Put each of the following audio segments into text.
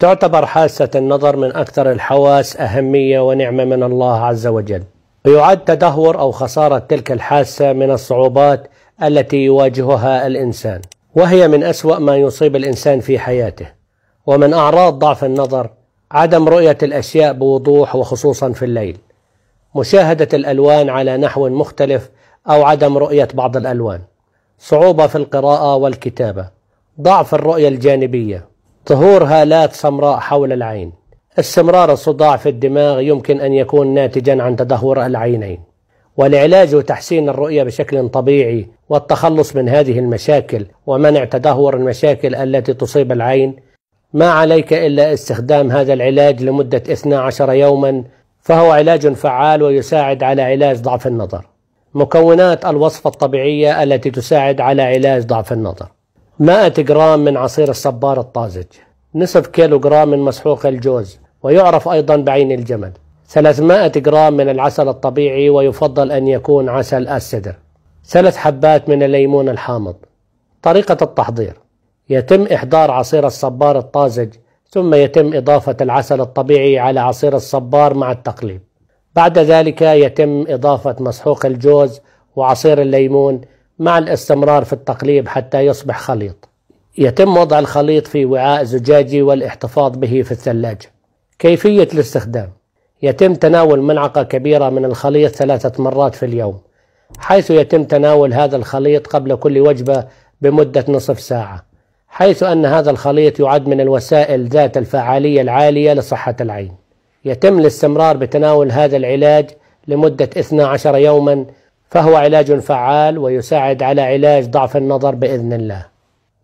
تعتبر حاسة النظر من أكثر الحواس أهمية ونعمة من الله عز وجل ويعد تدهور أو خسارة تلك الحاسة من الصعوبات التي يواجهها الإنسان وهي من أسوأ ما يصيب الإنسان في حياته ومن أعراض ضعف النظر عدم رؤية الأشياء بوضوح وخصوصا في الليل مشاهدة الألوان على نحو مختلف أو عدم رؤية بعض الألوان صعوبة في القراءة والكتابة ضعف الرؤية الجانبية ظهور هالات سمراء حول العين استمرار الصداع في الدماغ يمكن أن يكون ناتجا عن تدهور العينين ولعلاج وتحسين الرؤية بشكل طبيعي والتخلص من هذه المشاكل ومنع تدهور المشاكل التي تصيب العين ما عليك إلا استخدام هذا العلاج لمدة 12 يوما فهو علاج فعال ويساعد على علاج ضعف النظر مكونات الوصفة الطبيعية التي تساعد على علاج ضعف النظر 100 جرام من عصير الصبار الطازج نصف كيلو جرام من مسحوق الجوز ويعرف أيضا بعين الجمل 300 جرام من العسل الطبيعي ويفضل أن يكون عسل السدر ثلاث حبات من الليمون الحامض طريقة التحضير يتم إحضار عصير الصبار الطازج ثم يتم إضافة العسل الطبيعي على عصير الصبار مع التقليب بعد ذلك يتم إضافة مسحوق الجوز وعصير الليمون مع الاستمرار في التقليب حتى يصبح خليط يتم وضع الخليط في وعاء زجاجي والاحتفاظ به في الثلاجة كيفية الاستخدام يتم تناول ملعقة كبيرة من الخليط ثلاثة مرات في اليوم حيث يتم تناول هذا الخليط قبل كل وجبة بمدة نصف ساعة حيث أن هذا الخليط يعد من الوسائل ذات الفعالية العالية لصحة العين يتم الاستمرار بتناول هذا العلاج لمدة 12 يوما فهو علاج فعال ويساعد على علاج ضعف النظر باذن الله.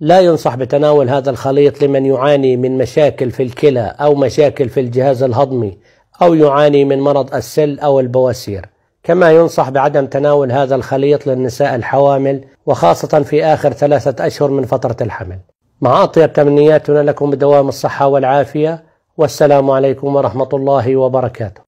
لا ينصح بتناول هذا الخليط لمن يعاني من مشاكل في الكلى او مشاكل في الجهاز الهضمي او يعاني من مرض السل او البواسير. كما ينصح بعدم تناول هذا الخليط للنساء الحوامل وخاصة في آخر ثلاثة أشهر من فترة الحمل مع أطيب تمنياتنا لكم بدوام الصحة والعافية والسلام عليكم ورحمة الله وبركاته